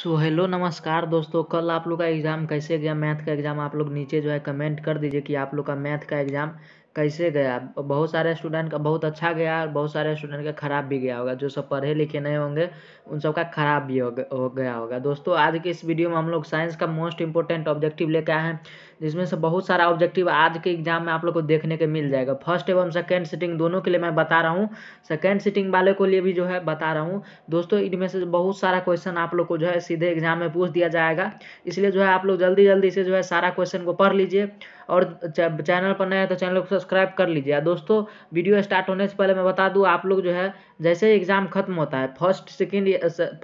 so hello नमस्कार दोस्तों कल आप लोग का एग्ज़ाम कैसे गया मैथ का एग्ज़ाम आप लोग नीचे जो है कमेंट कर दीजिए कि आप लोग का मैथ का एग्ज़ाम कैसे गया बहुत सारे स्टूडेंट का बहुत अच्छा गया और बहुत सारे स्टूडेंट का ख़राब भी गया होगा जो सब पढ़े लिखे नहीं होंगे उन सब का ख़राब भी हो गया होगा दोस्तों आज के इस वीडियो में हम लोग साइंस का मोस्ट इंपॉर्टेंट ऑब्जेक्टिव लेके आए हैं जिसमें से बहुत सारा ऑब्जेक्टिव आज के एग्जाम में आप लोग को देखने के मिल जाएगा फर्स्ट एवं सेकेंड सिटिंग दोनों के लिए मैं बता रहा हूँ सेकेंड सिटिंग वाले को लिए भी जो है बता रहा हूँ दोस्तों इनमें से बहुत सारा क्वेश्चन आप लोग को जो है सीधे एग्जाम में पूछ दिया जाएगा इसलिए जो है आप लोग जल्दी जल्दी से जो है सारा क्वेश्चन को पढ़ लीजिए और चैनल पर नए हैं तो चैनल को सब्सक्राइब कर लीजिए दोस्तों वीडियो स्टार्ट होने से पहले मैं बता दूँ आप लोग जो है जैसे ही एग्ज़ाम खत्म होता है फर्स्ट सेकेंड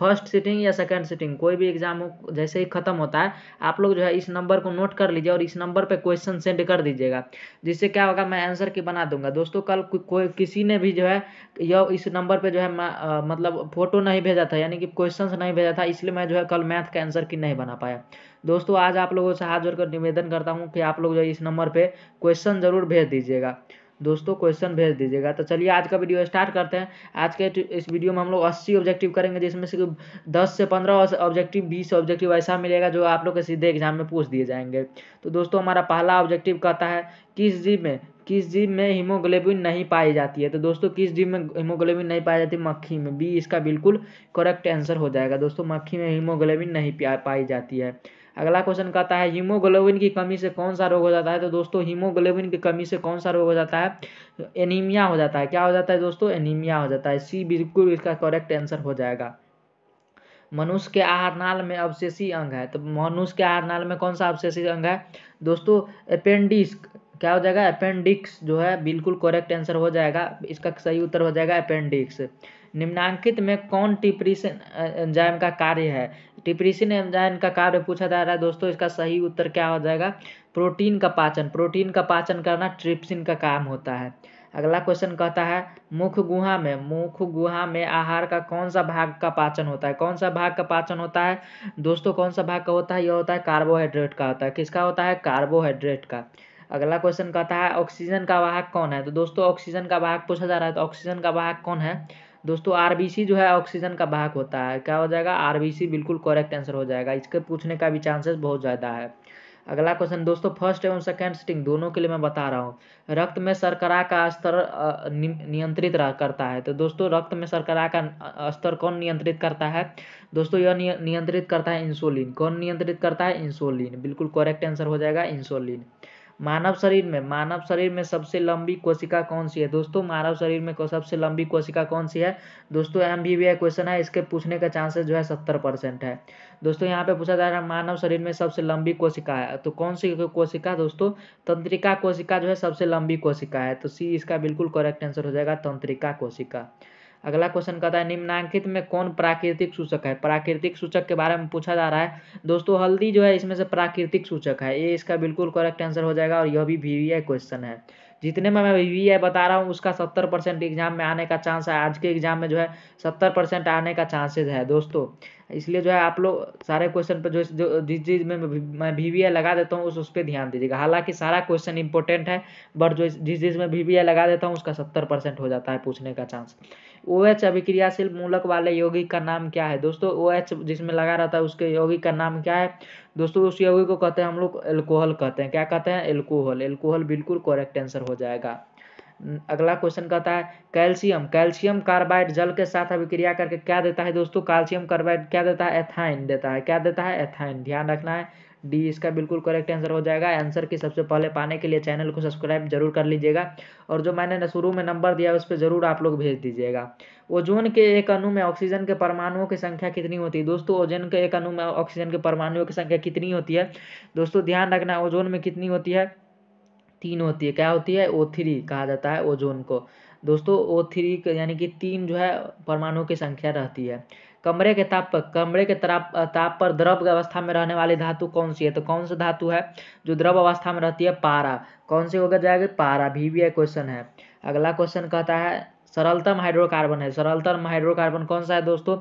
फर्स्ट सिटिंग या सेकेंड सिटिंग कोई भी एग्ज़ाम जैसे ही खत्म होता है आप लोग जो है इस नंबर को नोट कर लीजिए और इस नंबर पे क्वेश्चन सेंड कर दीजिएगा जिससे क्या होगा मैं आंसर की बना दूंगा दोस्तों कल कोई किसी ने भी जो है यह इस नंबर पे जो है आ, मतलब फोटो नहीं भेजा था यानी कि क्वेश्चन नहीं भेजा था इसलिए मैं जो है कल मैथ का आंसर की नहीं बना पाया दोस्तों आज आप लोगों से हाथ जोड़कर निवेदन करता हूँ कि आप लोग जो है इस नंबर पर क्वेश्चन जरूर भेज दीजिएगा दोस्तों क्वेश्चन भेज दीजिएगा तो चलिए आज का वीडियो स्टार्ट करते हैं आज के इस वीडियो में हम लोग अस्सी ऑब्जेक्टिव करेंगे जिसमें से दस से पंद्रह ऑब्जेक्टिव बीस ऑब्जेक्टिव ऐसा मिलेगा जो आप लोग के सीधे एग्जाम में पूछ दिए जाएंगे तो दोस्तों हमारा पहला ऑब्जेक्टिव कहता है किस जीव में किस जीव में हीमोग्लोबिन नहीं पाई जाती है तो दोस्तों किस जीव में हीमोग्लोबिन नहीं पाई जाती मक्खी में बी इसका बिल्कुल करेक्ट आंसर हो जाएगा दोस्तों मक्खी में हीमोग्लोबिन नहीं पाई जाती है अगला क्वेश्चन कहता है हीमोग्लोबिन की कमी से कौन सा रोग हो जाता है तो दोस्तों हीमोग्लोबिन की कमी से कौन सा रोग हो जाता है एनीमिया हो जाता है क्या हो जाता है दोस्तों एनीमिया हो जाता है सी बिल्कुल इसका करेक्ट आंसर हो जाएगा मनुष्य के आहार नाल में अवशेषी अंग है तो मनुष्य के आहार नाल में कौन सा अवशेषी अंग है दोस्तों अपेंडिक्स क्या हो जाएगा अपेंडिक्स जो है बिल्कुल करेक्ट आंसर हो जाएगा इसका सही उत्तर हो जाएगा अपेंडिक्स निम्नांकित में कौन टिप्रीसिन एंजाइम का कार्य है टिप्रीसिन एंजाइम का कार्य पूछा जा रहा है दोस्तों इसका सही उत्तर क्या हो जाएगा प्रोटीन का पाचन प्रोटीन का पाचन करना ट्रिप्सिन का काम होता है अगला क्वेश्चन कहता है मुख गुहा में मुख गुहा में आहार का कौन सा भाग का पाचन होता है कौन सा भाग का पाचन होता है दोस्तों कौन सा भाग का होता है यह होता है कार्बोहाइड्रेट का होता है किसका होता है कार्बोहाइड्रेट का अगला क्वेश्चन कहता है ऑक्सीजन का वाहक कौन है तो दोस्तों ऑक्सीजन का वाहक पूछा जा रहा है तो ऑक्सीजन का वाहक कौन है दोस्तों आरबीसी जो है ऑक्सीजन का भाग होता है क्या हो जाएगा आरबीसी बिल्कुल करेक्ट आंसर हो जाएगा इसके पूछने का भी चांसेस बहुत ज़्यादा है अगला क्वेश्चन दोस्तों फर्स्ट एवं सेकेंड स्टिंग दोनों के लिए मैं बता रहा हूँ रक्त में शर्करा का स्तर नियंत्रित करता है तो दोस्तों रक्त में शर्करा का स्तर कौन नियंत्रित करता है दोस्तों यह नियंत्रित करता है इंसुलिन कौन नियंत्रित करता है इंसुलिन बिल्कुल करेक्ट आंसर हो जाएगा इंसुलिन मानव शरीर में मानव शरीर में सबसे लंबी कोशिका कौन सी है दोस्तों मानव शरीर में सबसे लंबी कोशिका कौन सी है दोस्तों एम आई क्वेश्चन है इसके पूछने का चांसेस जो है सत्तर परसेंट है दोस्तों यहाँ पे पूछा जा रहा है मानव शरीर में सबसे लंबी कोशिका है तो कौन सी कोशिका दोस्तों तंत्रिका कोशिका जो है सबसे लंबी कोशिका है तो सी इसका बिल्कुल करेक्ट आंसर हो जाएगा तंत्रिका कोशिका अगला क्वेश्चन कहता है निम्नांकित में कौन प्राकृतिक सूचक है प्राकृतिक सूचक के बारे में पूछा जा रहा है दोस्तों हल्दी जो है इसमें से प्राकृतिक सूचक है ये इसका बिल्कुल करेक्ट आंसर हो जाएगा और यह भी वी क्वेश्चन है जितने में मैं वी आई बता रहा हूँ उसका सत्तर परसेंट एग्जाम में आने का चांस है आज के एग्जाम में जो है सत्तर परसेंट आने का चांसेज है दोस्तों इसलिए जो है आप लोग सारे क्वेश्चन पर जो जो जिस चीज में मैं वी वी आई लगा देता हूँ उस उस पर ध्यान दीजिएगा हालांकि सारा क्वेश्चन इंपॉर्टेंट है बट जो जिस चीज में वी वी आई लगा देता हूँ उसका सत्तर परसेंट हो जाता है पूछने का चांस ओ एच अभिक्रियाशील मूलक वाले यौगिक का नाम क्या है दोस्तों ओ एच जिसमें लगा रहता है उसके यौगिक का नाम क्या है दोस्तों उस यौगिक को कहते हैं हम लोग एल्कोहल कहते हैं क्या कहते हैं एल्कोहल एल्कोहल बिल्कुल करेक्ट आंसर हो जाएगा अगला क्वेश्चन कहता है कैल्शियम कैल्शियम कार्बाइड जल के साथ अभिक्रिया करके क्या देता है दोस्तों कैल्शियम कार्बाइड क्या देता है एथाइन देता है क्या देता है एथाइन ध्यान रखना है डी इसका बिल्कुल करेक्ट आंसर हो जाएगा आंसर की सबसे पहले पाने के लिए चैनल को सब्सक्राइब जरूर कर लीजिएगा और जो मैंने शुरू में नंबर दिया उस पर जरूर आप लोग भेज दीजिएगा ओजोन के एक अणु में ऑक्सीजन के परमाणुओं की संख्या कितनी होती है दोस्तों ओजोन के एक अणु में ऑक्सीजन के परमाणुओं की संख्या कितनी होती है दोस्तों ध्यान रखना ओजोन में कितनी होती है तीन होती है क्या होती है ओ थ्री कहा जाता है ओजोन को दोस्तों ओ थ्री यानी कि तीन जो है परमाणुओं की संख्या रहती है कमरे के ताप पर कमरे के ताप ताप पर द्रव अवस्था में रहने वाली धातु कौन सी है तो कौन सा धातु है जो द्रव अवस्था में रहती है पारा कौन सी होकर जाएगा पारा भी भी क्वेश्चन है अगला क्वेश्चन कहता है सरलतम हाइड्रोकार्बन है सरलतम हाइड्रोकार्बन कौन सा है दोस्तों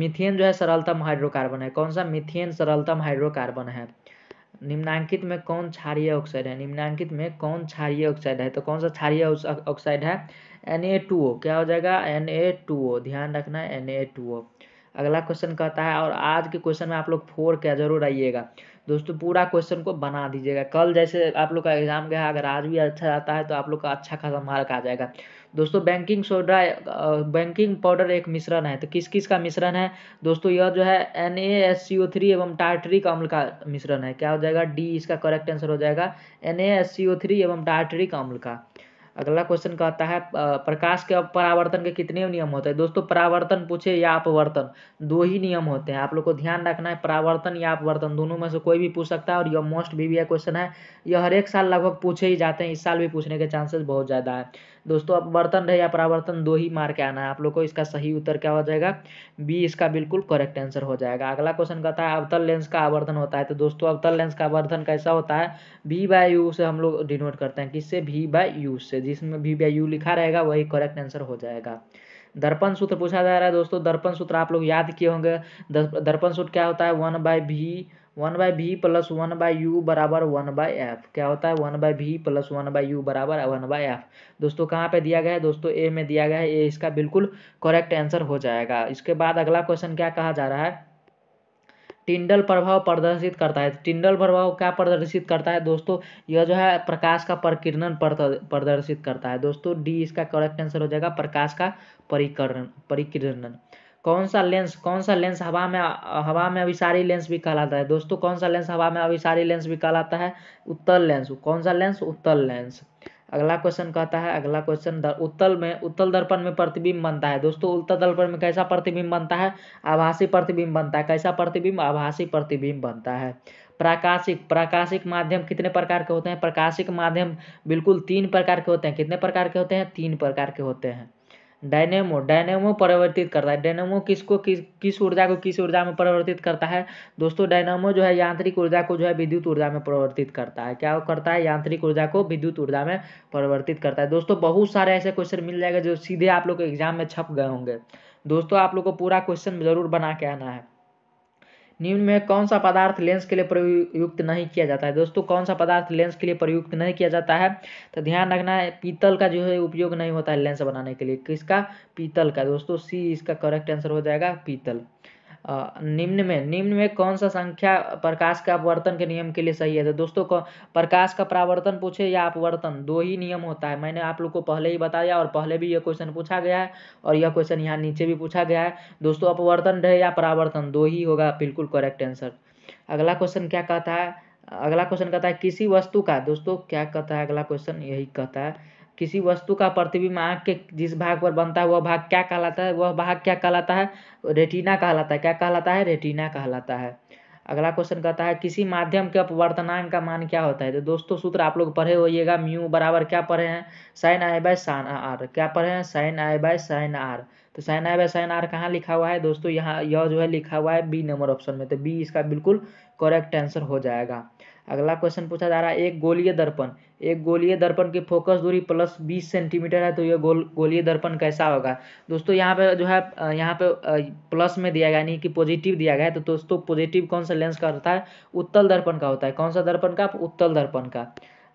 मिथेन जो है सरलतम हाइड्रोकार्बन है कौन सा मिथेन सरलतम हाइड्रोकार्बन है निम्नांकित में कौन क्षारिय ऑक्साइड है निम्नांकित में कौन क्षारिय ऑक्साइड है तो कौन सा क्षारिय ऑक्साइड है एन ए टू ओ क्या हो जाएगा एन ए टू ओ ध्यान रखना एन ए टू ओ अगला क्वेश्चन कहता है और आज के क्वेश्चन में आप लोग फोर क्या जरूर आइएगा दोस्तों पूरा क्वेश्चन को बना दीजिएगा कल जैसे आप लोग का एग्जाम गया अगर आज भी अच्छा जाता है तो आप लोग का अच्छा खासा मार्क आ जाएगा दोस्तों बैंकिंग सोडा बैंकिंग पाउडर एक मिश्रण है तो किस किस का मिश्रण है दोस्तों यह जो है N S C O three एवं टार्टरिक अम्ल का मिश्रण है क्या हो जाएगा डी इसका करेक्ट आंसर हो जाएगा N S C O three एवं टार्टरिक अम्ल का अगला क्वेश्चन कहता है प्रकाश के परावर्तन के कितने नियम होते हैं दोस्तों परावर्तन पूछे या अपवर्तन दो ही नियम होते हैं आप लोग को ध्यान रखना है परावर्तन या अपवर्तन दोनों में से कोई भी पूछ सकता है और यह मोस्ट बीबीए क्वेश्चन है यह हर एक साल लगभग पूछे ही जाते हैं इस साल भी पूछने के चांसेस बहुत ज़्यादा है दोस्तों अब वर्तन रहे या परावर्तन दो ही मार के आना है आप लोग को इसका सही उत्तर क्या हो जाएगा बी इसका बिल्कुल करेक्ट आंसर हो जाएगा अगला क्वेश्चन कहता है अवतल लेंस का आवर्धन होता है तो दोस्तों अवतल लेंस का आवर्धन कैसा होता है वी बाय यू से हम लोग डिनोट करते हैं किससे वी बाय यू से जिसमें वी बाय यू लिखा रहेगा वही करेक्ट आंसर हो जाएगा दर्पण सूत्र पूछा जा रहा है दोस्तों दर्पण सूत्र आप लोग याद किए होंगे दर्पण सूत्र क्या होता है वन बाय भी one by V plus one by U बराबर वन बाई एफ क्या होता है one by V plus one by U बराबर वन बाई एफ दोस्तों कहाँ पे दिया गया है दोस्तों ए में दिया गया है ए इसका बिल्कुल करेक्ट आंसर हो जाएगा इसके बाद अगला क्वेश्चन क्या कहा जा रहा है टिंडल प्रभाव प्रदर्शित करता है टिंडल प्रभाव क्या प्रदर्शित करता है दोस्तों यह जो है प्रकाश का प्रकीर्णन प्रदर्शित करता है दोस्तों डी इसका करेक्ट आंसर हो जाएगा प्रकाश का परिकरण परिकीर्णन कौन सा लेंस कौन सा लेंस हवा में हवा में अभिसारी लेंस भी कहलाता है दोस्तों कौन सा लेंस हवा में अभिसारी लेंस भी कहलाता है उत्तल लेंस कौन सा लेंस उत्तल लेंस अगला क्वेश्चन कहता है अगला क्वेश्चन उत्तल में उत्तल दर्पण में प्रतिबिंब बनता है दोस्तों उत्तल दर्पण में कैसा प्रतिबिंब बनता है आभासी प्रतिबिंब बनता है कैसा प्रतिबिंब आभासी प्रतिबिंब बनता है प्राकाशिक प्राकाशिक माध्यम कितने प्रकार के होते हैं प्रकाशिक माध्यम बिल्कुल तीन प्रकार के होते हैं कितने प्रकार के होते हैं तीन प्रकार के होते हैं डायनेमो डायनेमो परिवर्तित करता है डायनेमो किसको किस किस ऊर्जा को किस ऊर्जा में परिवर्तित करता है दोस्तों डायनेमो जो है यांत्रिक ऊर्जा को जो है विद्युत ऊर्जा में परिवर्तित करता है क्या वो करता है यांत्रिक ऊर्जा को विद्युत ऊर्जा में परिवर्तित करता है दोस्तों बहुत सारे ऐसे क्वेश्चन मिल जाएगा जो सीधे आप लोग एग्जाम में छप गए होंगे दोस्तों आप लोग को पूरा क्वेश्चन जरूर बना के आना है निम्न में कौन सा पदार्थ लेंस के लिए प्रयुक्त नहीं किया जाता है दोस्तों कौन सा पदार्थ लेंस के लिए प्रयुक्त नहीं किया जाता है तो ध्यान रखना है पीतल का जो है उपयोग नहीं होता है लेंस बनाने के लिए किसका पीतल का दोस्तों सी इसका करेक्ट आंसर हो जाएगा पीतल निम्न में निम्न में कौन सा संख्या प्रकाश के अपवर्तन के नियम के लिए सही है तो दोस्तों प्रकाश का प्रावर्तन पूछे या अपवर्तन दो ही नियम होता है मैंने आप लोग को पहले ही बताया और पहले भी यह क्वेश्चन पूछा गया है और यह क्वेश्चन यहाँ नीचे भी पूछा गया है दोस्तों अपवर्तन रहे या परावर्तन दो ही होगा बिल्कुल करेक्ट आंसर अगला क्वेश्चन क्या कहता है अगला क्वेश्चन कहता है किसी वस्तु का दोस्तों क्या कहता है अगला क्वेश्चन यही कहता है किसी वस्तु का प्रतिबिंब आँख के जिस भाग पर बनता है वह भाग क्या कहलाता है वह भाग क्या कहलाता है रेटिना कहलाता है क्या कहलाता है रेटिना कहलाता है अगला क्वेश्चन कहता है किसी माध्यम के अपवर्तनांक का मान क्या होता है तो दोस्तों सूत्र आप लोग पढ़े होइएगा म्यू बराबर क्या पढ़े हैं sine I by sine R क्या पढ़े हैं sine I by sine R तो sine I by sine R कहाँ लिखा हुआ है दोस्तों यहाँ यह जो है लिखा हुआ है बी नंबर ऑप्शन में तो बी इसका बिल्कुल करेक्ट आंसर हो जाएगा अगला क्वेश्चन पूछा जा रहा है एक गोलीय दर्पण एक गोलीय दर्पण की फोकस दूरी प्लस बीस सेंटीमीटर है तो यह गोल गोलीय दर्पण कैसा होगा दोस्तों यहाँ पे जो है यहाँ पे प्लस में दिया गया यानी कि पॉजिटिव दिया गया है तो दोस्तों पॉजिटिव कौन सा लेंस का होता है उत्तल दर्पण का होता है कौन सा दर्पण का उत्तल दर्पण का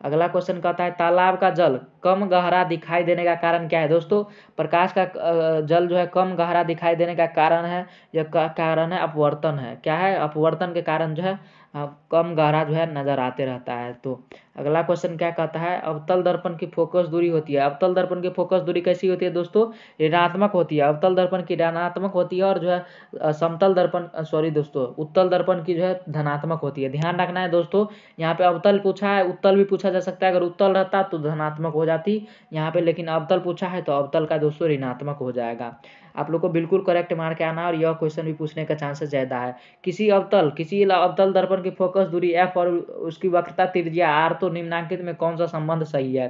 अगला क्वेश्चन कहता है तालाब का जल कम गहरा दिखाई देने का कारण क्या है दोस्तों प्रकाश का जल जो है कम गहरा दिखाई देने का कारण है यह कारण है अपवर्तन है क्या है अपवर्तन के कारण जो है हाँ, कम गहरा जो है नज़र आते रहता है तो अगला क्वेश्चन क्या कहता है अवतल दर्पण की फोकस दूरी होती है अवतल दर्पण की फोकस दूरी कैसी होती है दोस्तों ऋणात्मक होती है अवतल दर्पण की ऋणात्मक होती है और जो है समतल दर्पण सॉरी दोस्तों उत्तल दर्पण की जो है धनात्मक होती है ध्यान रखना है दोस्तों यहाँ पे अवतल पूछा है उत्तल भी पूछा जा सकता है अगर उत्तल रहता तो धनात्मक हो जाती यहाँ पे लेकिन अवतल पूछा है तो अवतल का दोस्तों ऋणात्मक हो जाएगा आप लोग को बिल्कुल करेक्ट मार्क आना और यह क्वेश्चन भी पूछने का चांसेस ज्यादा है किसी अवतल किसी अवतल दर्पण की फोकस दूरी एफ और उसकी वक्रता त्रिज्या आर तो तो निम्नांकित में कौन सा संबंध सही है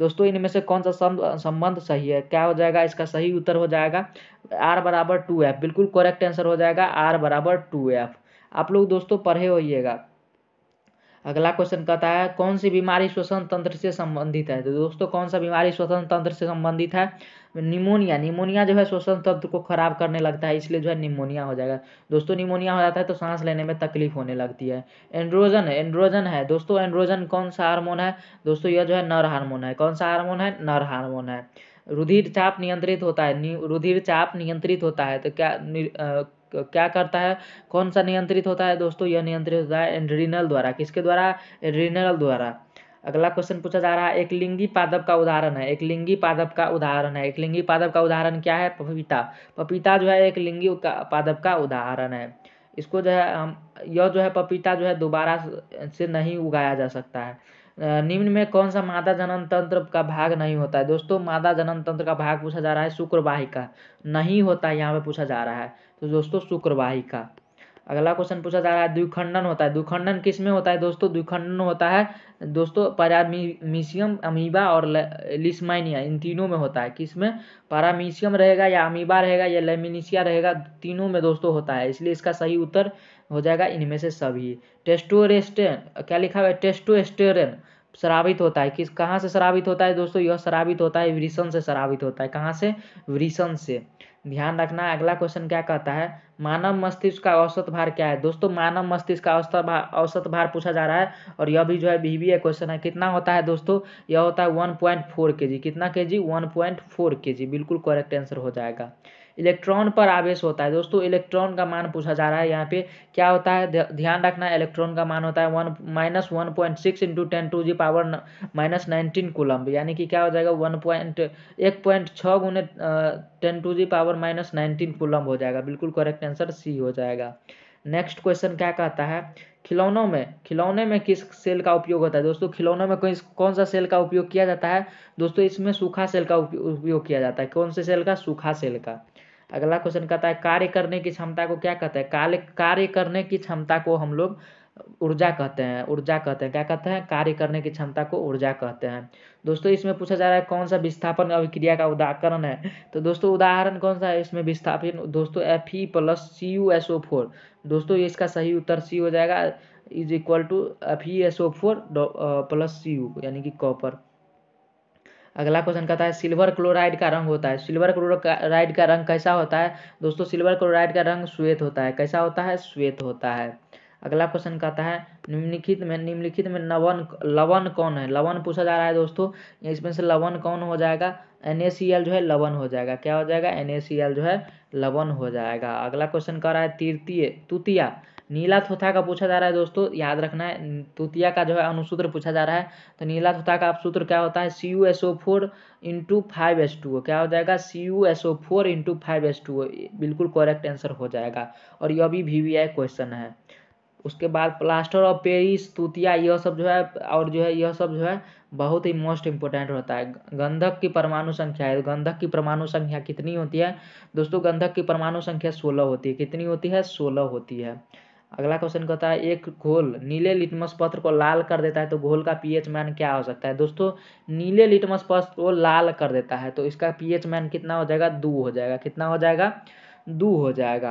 दोस्तों इनमें से कौन सा संबंध सही है क्या हो जाएगा इसका सही उत्तर हो जाएगा आर बराबर टू एफ बिल्कुल करेक्ट आंसर हो जाएगा आर बराबर टू एफ आप लोग दोस्तों पढ़े होइएगा अगला क्वेश्चन कहता है कौन सी बीमारी श्वसन तंत्र से संबंधित है तो दोस्तों कौन सा बीमारी श्वसन तंत्र से संबंधित है निमोनिया निमोनिया जो है श्वसन तंत्र को खराब करने लगता है इसलिए जो है निमोनिया हो जाएगा दोस्तों निमोनिया हो जाता है तो सांस लेने में तकलीफ होने लगती है एंड्रोजन एंड्रोजन है दोस्तों एंड्रोजन कौन सा हारमोन है दोस्तों यह जो है नर हारमोन है कौन सा हारमोन है नर हारमोन है रुधिर चाप नियंत्रित होता है रुधिर चाप नियंत्रित होता है तो क्या क्या करता है कौन सा नियंत्रित होता है दोस्तों यह नियंत्रित होता है एंड्रीनल द्वारा किसके द्वारा एंड्रीनल द्वारा अगला क्वेश्चन पूछा जा रहा है एक लिंगी पादप का उदाहरण है एक लिंगी पादप का उदाहरण है एक लिंगी पादप का उदाहरण क्या है पपीता पपीता जो है एक लिंगी पादप का उदाहरण है इसको जो है हम यह जो है पपीता जो है दोबारा से नहीं उगाया जा सकता है निम्न में कौन सा मादा जनन तंत्र का भाग नहीं होता है दोस्तों मादा जनन तंत्र का भाग पूछा जा रहा है शुक्रवाही का नहीं होता है यहाँ पे पूछा जा रहा है तो दोस्तों शुक्रवाही का अगला क्वेश्चन पूछा जा रहा है द्विखंडन होता है द्विखंडन किस में होता है दोस्तों द्विखंडन होता है दोस्तों पैरामीशियम अमीबा और लिस्माइनिया इन तीनों में होता है किस में पैरामीशियम रहेगा या अमीबा रहेगा या लेमिनिशिया रहेगा तीनों में दोस्तों होता है इसलिए इसका सही उत्तर हो जाएगा इनमें से सभी टेस्टोरेस्टेन क्या लिखा हुआ है टेस्टोस्टेरन श्रावित होता है किस कहाँ से श्रावित होता है दोस्तों यह श्रावित होता है वृषण से श्रावित होता है कहाँ से वृषण से ध्यान रखना है अगला क्वेश्चन क्या कहता है मानव मस्तिष्क का औसत भार क्या है दोस्तों मानव मस्तिष्क का औसत भार औसत भार पूछा जा रहा है और यह भी जो है बीबीए क्वेश्चन है कितना होता है दोस्तों यह होता है वन पॉइंट फोर के जी कितना के जी वन पॉइंट फोर के जी बिल्कुल करेक्ट आंसर हो जाएगा इलेक्ट्रॉन पर आवेश होता है दोस्तों इलेक्ट्रॉन का मान पूछा जा रहा है यहाँ पे क्या होता है ध्यान रखना इलेक्ट्रॉन का मान होता है one minus one point six into ten to the power minus nineteen coulomb यानी कि क्या हो जाएगा वन पॉइंट एक पॉइंट छः गुने ten to the power minus nineteen coulomb हो जाएगा बिल्कुल करेक्ट आंसर सी हो जाएगा नेक्स्ट क्वेश्चन क्या कहता है खिलौनों में खिलौने में किस सेल का उपयोग होता है दोस्तों खिलौनों में कौन कौन सा सेल का उपयोग किया जाता है दोस्तों इसमें सूखा सेल का उपयोग किया जाता है कौन से सेल का सूखा सेल का अगला क्वेश्चन कहता है कार्य करने की क्षमता को क्या कहते हैं कार्य कार्य करने की क्षमता को हम लोग ऊर्जा कहते हैं ऊर्जा कहते हैं क्या कहते हैं कार्य करने की क्षमता को ऊर्जा कहते हैं दोस्तों इसमें पूछा जा रहा है कौन सा विस्थापन अभिक्रिया का उदाहरण है तो दोस्तों उदाहरण कौन सा है इसमें विस्थापन दोस्तों F E plus C U S O four दोस्तों इसका सही उत्तर सी हो जाएगा is equal to F E S O four plus C U यानी कि कॉपर अगला क्वेश्चन कहता है सिल्वर क्लोराइड का रंग होता है सिल्वर क्लोराइड का रंग कैसा होता है दोस्तों सिल्वर क्लोराइड का रंग श्वेत होता है कैसा होता है श्वेत होता है अगला क्वेश्चन कहता है निम्नलिखित में निम्नलिखित में लवन लवन कौन है लवन पूछा जा रहा है दोस्तों इसमें से लवन कौन हो जाएगा एन जो है लवन हो जाएगा क्या हो जाएगा एन जो है लवन हो जाएगा अगला क्वेश्चन कह रहा है तृतीय तुतिया नीला थोथा का पूछा जा रहा है दोस्तों याद रखना है तृतीया का जो है अनुसूत्र पूछा जा रहा है तो नीला थोथा का सूत्र क्या होता है C U S O four into five S two क्या हो जाएगा C U S O four into five S two बिल्कुल करेक्ट आंसर हो जाएगा और यह भी वी वी आई क्वेश्चन है उसके बाद प्लास्टर ऑफ पेरिस तूतिया यह सब जो है और जो है यह सब जो है बहुत ही मोस्ट इम्पोर्टेंट होता है गंधक की परमाणु संख्या है गंधक की परमाणु संख्या कितनी होती है दोस्तों गंधक की परमाणु संख्या सोलह होती है कितनी होती है सोलह होती है अगला क्वेश्चन कहता है एक घोल नीले लिटमस पत्र को लाल कर देता है तो घोल का पीएच मैन क्या हो सकता है दोस्तों नीले लिटमस पत्र को लाल कर देता है तो इसका पीएच मैन कितना हो जाएगा दो हो जाएगा कितना हो जाएगा दो हो जाएगा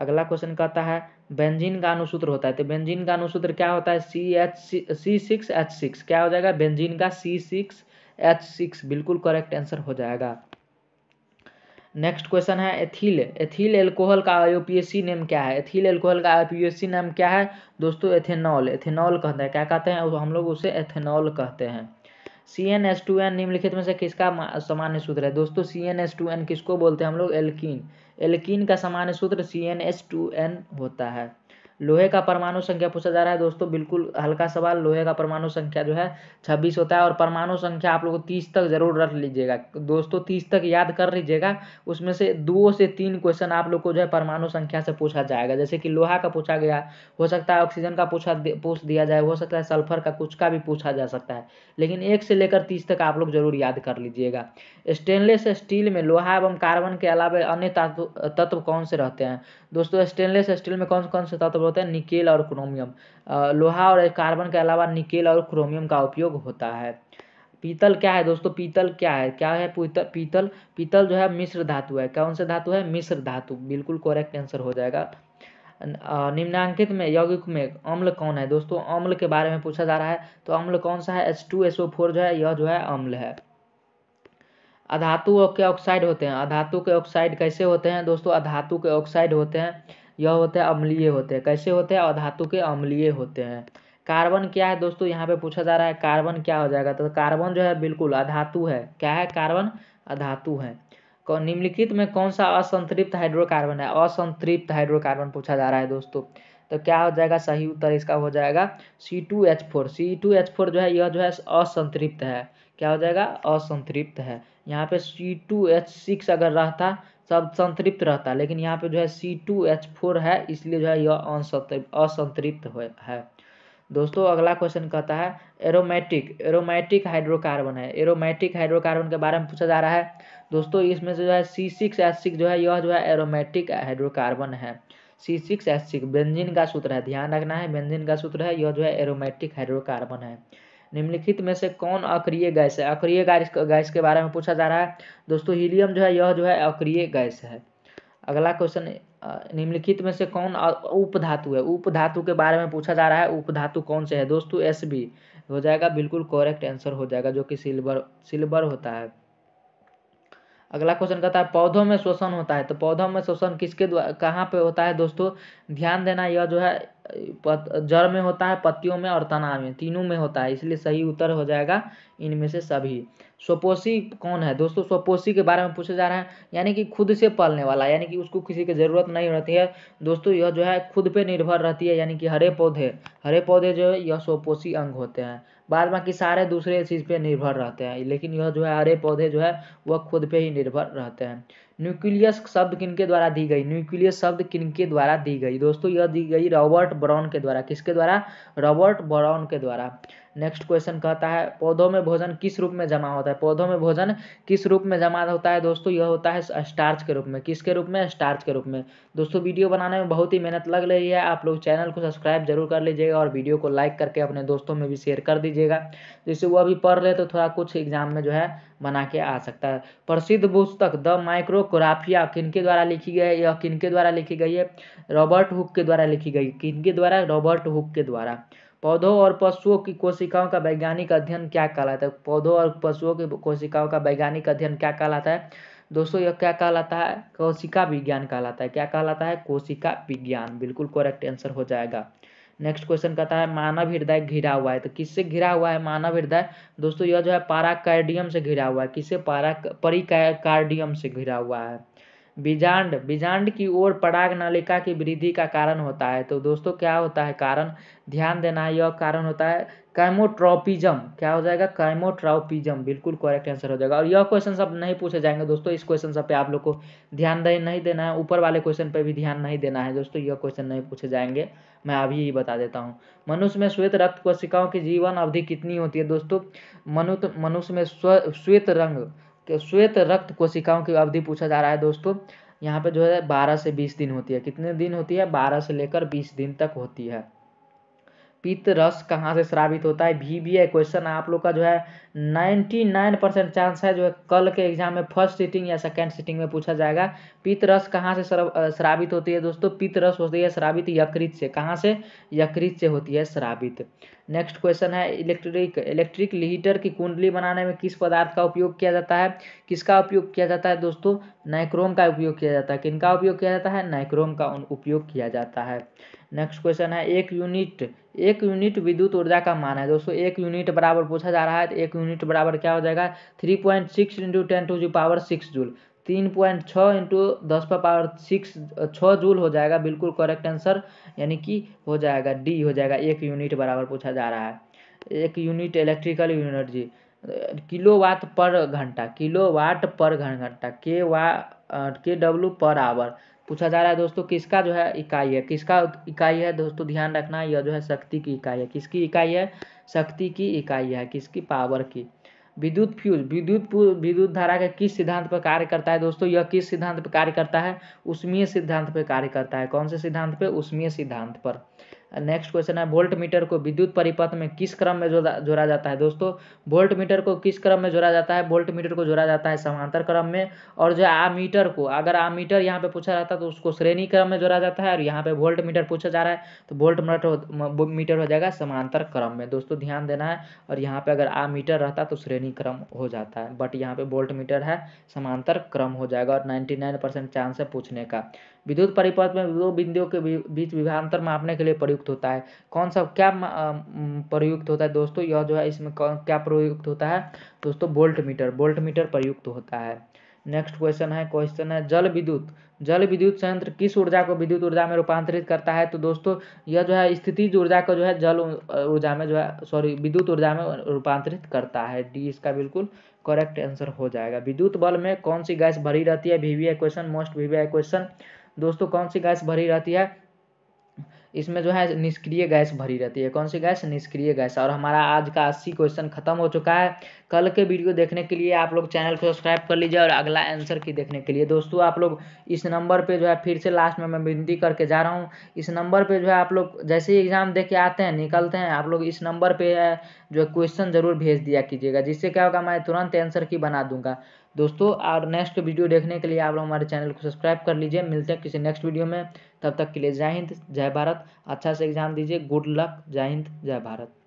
अगला क्वेश्चन कहता है बेंजीन का अनुसूत्र होता है तो बेंजीन का अनुसूत्र क्या होता है C H C six H six क्या हो जाएगा बेंजीन का सी सिक्स एच सिक्स बिल्कुल करेक्ट आंसर हो जाएगा नेक्स्ट क्वेश्चन है एथिल एथिल एल्कोहल का सी नेम क्या है एथिल एल्कोहल का सी नेम क्या है दोस्तों एथेनॉल एथेनॉल कहते हैं क्या कहते हैं हम लोग उसे एथेनॉल कहते हैं C N S two N निम्नलिखित में से किसका सामान्य सूत्र है दोस्तों C N S two N किसको बोलते हैं हम लोग एल्किन एल्किन का सामान्य सूत्र C N S two N होता है लोहे का परमाणु संख्या पूछा जा रहा है दोस्तों बिल्कुल हल्का सवाल लोहे का परमाणु संख्या जो है छब्बीस होता है और परमाणु संख्या आप लोग तीस तक जरूर रख लीजिएगा दोस्तों तीस तक याद कर लीजिएगा उसमें से दो से तीन क्वेश्चन आप लोग को जो है परमाणु संख्या से पूछा जाएगा जैसे कि लोहा का पूछा गया हो सकता है ऑक्सीजन का पूछा पूछ दिया जाए हो सकता है सल्फर का कुछ का भी पूछा जा सकता है लेकिन एक से लेकर तीस तक आप लोग जरूर याद कर लीजिएगा स्टेनलेस स्टील में लोहा एवं कार्बन के अलावा अन्य तत्व कौन से रहते हैं दोस्तों स्टेनलेस स्टील में कौन कौन से तत्व होते हैं निकेल और क्रोमियम लोहा और कार्बन के अलावा निकेल और क्रोमियम का उपयोग होता है पीतल क्या है दोस्तों पीतल क्या है क्या है पीतल पीतल पीतल जो है मिश्र धातु है कौन सा धातु है मिश्र धातु बिल्कुल कोरेक्ट आंसर हो जाएगा निम्नांकित में यौगिक में अम्ल कौन है दोस्तों अम्ल के बारे में पूछा जा रहा है तो अम्ल कौन सा है H two S O four जो है यह जो है अम्ल है अधातु के ऑक्साइड होते हैं अधातु के ऑक्साइड कैसे होते हैं दोस्तों अधातु के ऑक्साइड होते हैं यह होते हैं अम्लीय होते हैं कैसे होते हैं अधातु के अम्लीय होते हैं कार्बन क्या है दोस्तों यहाँ पे पूछा जा रहा है कार्बन क्या हो जाएगा तो कार्बन जो है बिल्कुल अधातु है क्या है कार्बन अधातु है निम्नलिखित में कौन सा असंतृप्त हाइड्रोकार्बन है असंतृप्त हाइड्रोकार्बन पूछा जा रहा है दोस्तों तो क्या हो जाएगा सही उत्तर इसका हो जाएगा C two H four C two H four जो है यह जो है असंतृप्त है क्या हो जाएगा असंतृप्त है यहाँ पे सी टू एच सिक्स अगर रहता सब संतृप्त रहता लेकिन यहाँ पे जो है सी टू एच फोर है इसलिए जो है यह असंतृप्त है दोस्तों अगला क्वेश्चन कहता है एरोमेटिक एरोमेटिक हाइड्रोकार्बन है एरोमेटिक हाइड्रोकार्बन के बारे में पूछा जा रहा है दोस्तों इसमें से जो है सी सिक्स एच सिक्स जो है यह जो है एरोमेटिक हाइड्रोकार्बन है C six H six benzene का सूत्र है ध्यान रखना है बेंजिन का सूत्र है यह जो है एरोमेटिक हाइड्रोकार्बन है निम्नलिखित में से कौन अक्रिय गैस है अक्रिय गैस गैस के बारे में पूछा जा रहा है दोस्तों हीलियम जो है यह जो है अक्रिय गैस है अगला क्वेश्चन निम्नलिखित में से कौन उपधातु है उपधातु के बारे में पूछा जा रहा है उपधातु कौन से है दोस्तों एस बी हो जाएगा बिल्कुल करेक्ट आंसर हो जाएगा जो कि सिल्वर सिल्वर होता है अगला क्वेश्चन कहता है पौधों में शोषण होता है तो पौधों में शोषण किसके द्वारा कहाँ पे होता है दोस्तों ध्यान देना यह जो है पत, जड़ में होता है पत्तियों में और तना में तीनों में होता है इसलिए सही उत्तर हो जाएगा इनमें से सभी स्वपोषी कौन है दोस्तों स्वपोषी के बारे में पूछे जा रहे हैं यानी कि खुद से पालने वाला यानी कि उसको किसी की ज़रूरत नहीं रहती है दोस्तों यह जो है खुद पे निर्भर रहती है यानी कि हरे पौधे हरे पौधे जो है यह स्वपोषी अंग होते हैं बाद बाकी सारे दूसरे चीज़ पे निर्भर रहते हैं लेकिन यह जो है हरे पौधे जो है वह खुद पे ही निर्भर रहते हैं न्यूक्लियस शब्द किनके द्वारा दी गई न्यूक्लियस शब्द किनके द्वारा दी गई दोस्तों यह दी गई रॉबर्ट ब्राउन के द्वारा किसके द्वारा रॉबर्ट ब्राउन के द्वारा नेक्स्ट क्वेश्चन कहता है पौधों में भोजन किस रूप में जमा होता है पौधों में भोजन किस रूप में जमा होता है दोस्तों यह होता है स्टार्च के रूप में किसके रूप में स्टार्च के रूप में दोस्तों वीडियो बनाने में बहुत ही मेहनत लग रही है आप लोग चैनल को सब्सक्राइब जरूर कर लीजिएगा और वीडियो को लाइक करके अपने दोस्तों में भी शेयर कर दीजिएगा जिससे वो अभी पढ़ रहे तो थोड़ा कुछ एग्जाम में जो है बना के आ सकता है प्रसिद्ध पुस्तक द माइक्रोक्राफिया किनके द्वारा लिखी गई है यह किनके द्वारा लिखी गई है रॉबर्ट हुक के द्वारा लिखी गई किनके द्वारा रॉबर्ट हुक के द्वारा पौधों और पशुओं की कोशिकाओं का वैज्ञानिक अध्ययन क्या कहलाता है पौधों और पशुओं की कोशिकाओं का वैज्ञानिक अध्ययन क्या कहलाता है दोस्तों यह क्या कहलाता है कोशिका विज्ञान कहलाता है क्या कहलाता है कोशिका विज्ञान बिल्कुल करेक्ट आंसर हो जाएगा नेक्स्ट क्वेश्चन कहता है मानव हृदय घिरा हुआ है तो किससे घिरा हुआ है मानव हृदय दोस्तों यह जो है पाराकार्डियम से घिरा हुआ है किससे पारा परिकार्डियम से घिरा हुआ है बीजांड बीजांड की ओर पराग नलिका की वृद्धि का कारण होता है तो दोस्तों क्या होता है कारण ध्यान देना यह कारण होता है कैमोट्रोपिज्म क्या हो जाएगा कैमोट्रोपिज्म बिल्कुल करेक्ट आंसर हो जाएगा और यह क्वेश्चन सब नहीं पूछे जाएंगे दोस्तों इस क्वेश्चन सब पे आप लोग को ध्यान दे नहीं देना है ऊपर वाले क्वेश्चन पे भी ध्यान नहीं देना है दोस्तों यह क्वेश्चन नहीं पूछे जाएंगे मैं अभी ही बता देता हूँ मनुष्य में श्वेत रक्त कोशिकाओं की जीवन अवधि कितनी होती है दोस्तों मनु मनुष्य में श्वेत रंग श्वेत रक्त कोशिकाओं की अवधि पूछा जा रहा है दोस्तों यहाँ पे जो है बारह से बीस दिन होती है कितने दिन होती है बारह से लेकर बीस दिन तक होती है पित्त रस कहाँ से श्रावित होता है भी भी है क्वेश्चन आप लोग का जो है नाइन्टी नाइन परसेंट चांस है जो है कल के एग्जाम में फर्स्ट सीटिंग या सेकेंड सीटिंग में पूछा जाएगा पित्त रस कहाँ से श्रावित होती है दोस्तों पित्त रस होती है श्रावित यकृत से कहाँ से यकृत से होती है श्रावित नेक्स्ट क्वेश्चन है इलेक्ट्रिक इलेक्ट्रिक लीटर की कुंडली बनाने में किस पदार्थ का उपयोग किया जाता है किसका उपयोग किया जाता है दोस्तों नाइक्रोम का उपयोग किया जाता है किनका उपयोग किया जाता है नाइक्रोम का उपयोग किया जाता है नेक्स्ट क्वेश्चन है एक यूनिट एक यूनिट विद्युत ऊर्जा का मान है दोस्तों एक यूनिट बराबर पूछा जा रहा है तो एक यूनिट बराबर क्या हो जाएगा three point six into ten to the power six joule तीन पॉइंट छः इंटू दस पर पावर सिक्स छः जूल हो जाएगा बिल्कुल करेक्ट आंसर यानी कि हो जाएगा डी हो जाएगा एक यूनिट बराबर पूछा जा रहा है एक unit electrical energy kilowatt पर घंटा किलो वाट पर घंटा के वा के डब्ल्यू पर आवर पूछा जा रहा है दोस्तों किसका जो है इकाई है किसका इकाई है दोस्तों ध्यान रखना यह जो है शक्ति की इकाई है किसकी इकाई है शक्ति की इकाई है किसकी पावर की विद्युत फ्यूज विद्युत विद्युत धारा का किस सिद्धांत पर कार्य करता है दोस्तों यह किस सिद्धांत पर कार्य करता है उष्मीय सिद्धांत पर कार्य करता है कौन से सिद्धांत पर उष्मीय सिद्धांत पर नेक्स्ट क्वेश्चन है वोल्ट मीटर को विद्युत परिपथ में किस क्रम में जोड़ा जाता है दोस्तों वोल्ट मीटर को किस क्रम में जोड़ा जाता है वोल्ट मीटर को जोड़ा जाता है समांतर क्रम में और जो आ मीटर को अगर आ मीटर यहाँ पे पूछा जाता है तो उसको श्रेणी क्रम में जोड़ा जाता है और यहाँ पे वोल्ट मीटर पूछा जा रहा है तो वोल्ट मीटर मीटर हो जाएगा समांतर क्रम में दोस्तों ध्यान देना है और यहाँ पे अगर आ मीटर रहता तो श्रेणी क्रम हो जाता है बट यहाँ पे वोल्ट मीटर है समांतर क्रम हो जाएगा और नाइन परसेंट चांस है पूछने का विद्युत परिपथ में दो बिंदुओं के बीच विभांतर मापने के लिए प्रयुक्त होता है कौन सा क्या प्रयुक्त होता है दोस्तों यह जो है इसमें क्या प्रयुक्त होता है दोस्तों बोल्ट मीटर बोल्ट मीटर प्रयुक्त होता है नेक्स्ट क्वेश्चन है क्वेश्चन है जल विद्युत जल विद्युत संयंत्र किस ऊर्जा को विद्युत ऊर्जा में रूपांतरित करता है तो दोस्तों यह जो है स्थिति ऊर्जा को जो है जल ऊर्जा में जो है सॉरी विद्युत ऊर्जा में रूपांतरित करता है डी इसका बिल्कुल करेक्ट आंसर हो जाएगा विद्युत बल में कौन सी गैस भरी रहती है VVI question most VVI question दोस्तों कौन सी गैस भरी रहती है इसमें जो है निष्क्रिय गैस भरी रहती है कौन सी गैस निष्क्रिय गैस और हमारा आज का अस्सी क्वेश्चन खत्म हो चुका है कल के वीडियो देखने के लिए आप लोग चैनल को सब्सक्राइब कर लीजिए और अगला आंसर की देखने के लिए दोस्तों आप लोग इस नंबर पे जो है फिर से लास्ट में मैं विनती करके जा रहा हूँ इस नंबर पे जो है आप लोग जैसे ही एग्जाम दे के आते हैं निकलते हैं आप लोग इस नंबर पर जो है क्वेश्चन जरूर भेज दिया कीजिएगा जिससे क्या होगा मैं तुरंत आंसर की बना दूंगा दोस्तों और नेक्स्ट वीडियो देखने के लिए आप लोग हमारे चैनल को सब्सक्राइब कर लीजिए मिलते हैं किसी नेक्स्ट वीडियो में तब तक के लिए जय हिंद जय भारत अच्छा से एग्जाम दीजिए गुड लक जय हिंद जय भारत